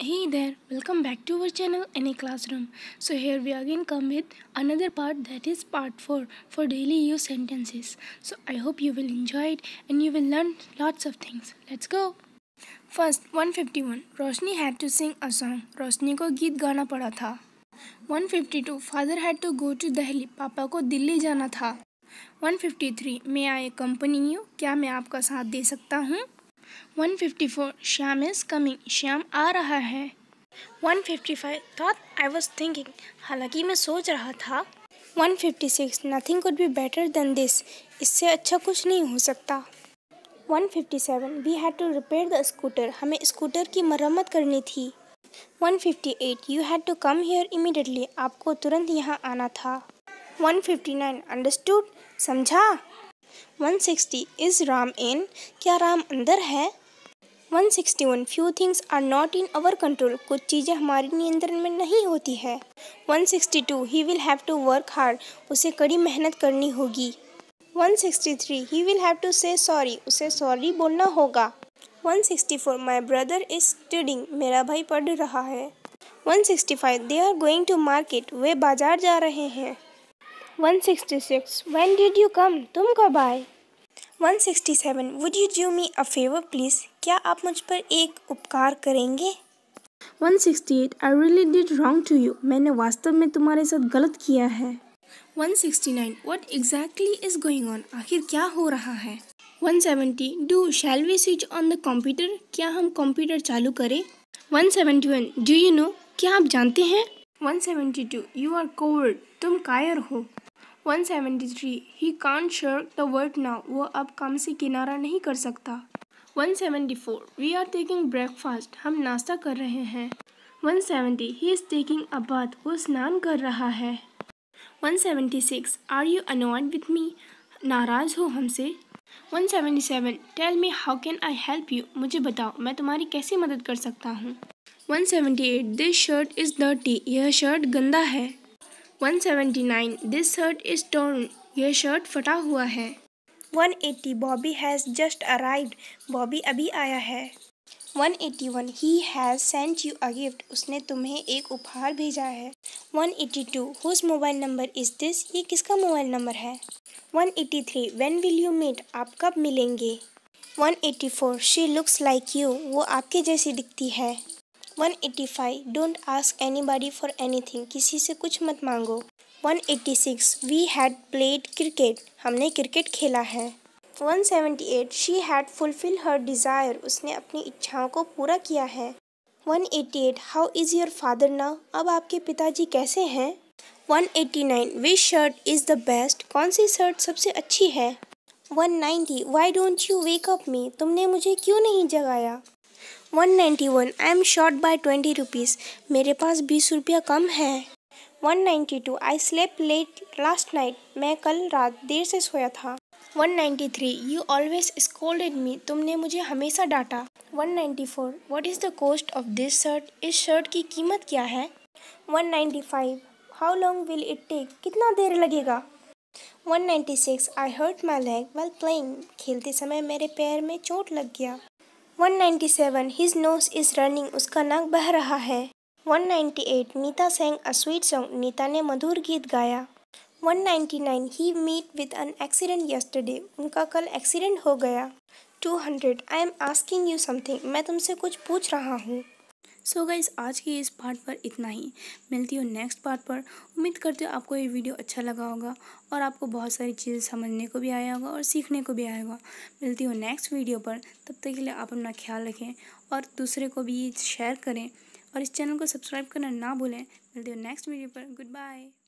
Hey there, welcome back to our channel any Classroom. So here we again come with another part that is part 4 for daily use sentences. So I hope you will enjoy it and you will learn lots of things. Let's go. First 151 Roshni had to sing a song. Roshni को गीत गाना पड़ा था. 152 Father had to go to Delhi. पापा को दिल्ली जाना था. 153 May I accompany you? kya मैं aapka saath de sakta हूँ? One fifty four Shyam is coming Shyam आ रहा है one fifty five thought I was thinking हालांकि मैं सोच रहा था one fifty six nothing could be better than this इससे अच्छा कुछ नहीं हो सकता one fifty seven we had to repair the scooter हमें स्कूटर की मरम्मत करनी थी one fifty eight you had to come here immediately आपको तुरंत यहाँ आना था वन फिफ्टी नाइन अंडरस्टूड समझा one sixty is Ram in? क्या राम अंदर है one sixty one few things are not in our control कुछ चीज़ें हमारे नियंत्रण में नहीं होती है one sixty two he will have to work hard उसे कड़ी मेहनत करनी होगी one sixty three he will have to say sorry उसे सॉरी बोलना होगा one sixty four my brother is studying मेरा भाई पढ़ रहा है one sixty five they are going to market वे बाजार जा रहे हैं one sixty six when did you come तुम कब आए one sixty seven would you do me a favour please क्या आप मुझ पर एक उपकार करेंगे one sixty eight I really did wrong to you मैंने वास्तव में तुम्हारे साथ गलत किया है one sixty nine what exactly is going on आखिर क्या हो रहा है one seventy do shall we switch on the computer क्या हम कंप्यूटर चालू करें one seventy one do you know क्या आप जानते हैं one seventy two you are coward तुम कायर हो 173 he can shirk the word now वो अब काम से किनारा नहीं कर सकता 174 वी आर टेकिंग ब्रेकफास्ट हम नाश्ता कर रहे हैं 170 he is taking a bath वो स्नान कर रहा है 176 are you annoyed with me नाराज़ हो हमसे 177 tell me how can I help you मुझे बताओ मैं तुम्हारी कैसे मदद कर सकता हूँ 178 दिस शर्ट इज़ डर्टी यह शर्ट गंदा है 179 दिस शर्ट इज टॉर्न यह शर्ट फटा हुआ है 180 Bobby has just arrived Bobby अभी आया है 181 he has sent you a gift उसने तुम्हें एक उपहार भेजा है 182 whose mobile number is this ये किसका मोबाइल नंबर है 183 वेन विल यू मीट आप कब मिलेंगे 184 शी लुक्स लाइक यू वो आपके जैसी दिखती है one eighty five don't ask anybody for anything किसी से कुछ मत मांगो one six we had played cricket हमने क्रिकेट खेला है one seventy eight she had fulfil her desire उसने अपनी इच्छाओं को पूरा किया है one eight how is your father now अब आपके पिताजी कैसे हैं one nine which shirt is the best कौन सी शर्ट सबसे अच्छी है one ninety why don't you wake up me तुमने मुझे क्यों नहीं जगाया one ninety one I am short by twenty rupees मेरे पास बीस रुपया कम है one ninety two I slept late last night मैं कल रात देर से सोया था one ninety three you always in me तुमने मुझे हमेशा डांटा one ninety four what is the cost of this shirt इस शर्ट की कीमत क्या है one ninety five how long will it take कितना देर लगेगा one ninety six I hurt my leg well playing खेलते समय मेरे पैर में चोट लग गया one ninety seven his nose is running उसका नाक बह रहा है one ninety eight Nita sang a sweet song Nita ने मधुर गीत गाया one ninety nine he met with an accident yesterday उनका कल एक्सीडेंट हो गया two hundred I am asking you something मैं तुमसे कुछ पूछ रहा हूँ सो so आज के इस पार्ट पर इतना ही मिलती हूँ नेक्स्ट पार्ट पर उम्मीद करती हूँ आपको ये वीडियो अच्छा लगा होगा और आपको बहुत सारी चीज़ें समझने को भी आया होगा और सीखने को भी आएगा मिलती हूँ नेक्स्ट वीडियो पर तब तक के लिए आप अपना ख्याल रखें और दूसरे को भी शेयर करें और इस चैनल को सब्सक्राइब करना ना भूलें मिलती हूँ नेक्स्ट वीडियो पर गुड बाय